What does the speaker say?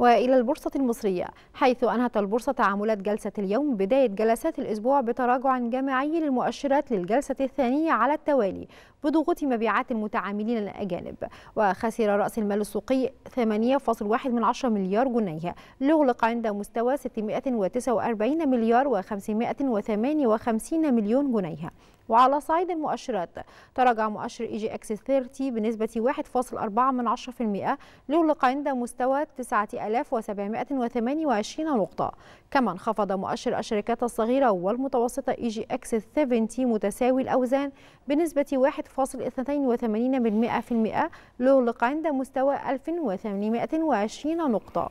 وإلى البورصة المصرية حيث أنهت البورصة تعاملات جلسة اليوم بداية جلسات الأسبوع بتراجع جماعي للمؤشرات للجلسة الثانية على التوالي بضغوط مبيعات المتعاملين الأجانب وخسر رأس المال السوقي 8.1 من 10 مليار جنيه ليغلق عند مستوى 649 مليار و558 مليون جنيه وعلى صعيد المؤشرات تراجع مؤشر اي جي اكس 30 بنسبة 1.4 من 10% ليغلق عند مستوى 9728 نقطة كما انخفض مؤشر الشركات الصغيرة والمتوسطة اي جي اكس 70 متساوي الأوزان بنسبة 1.82% ليغلق عند مستوى 1820 نقطة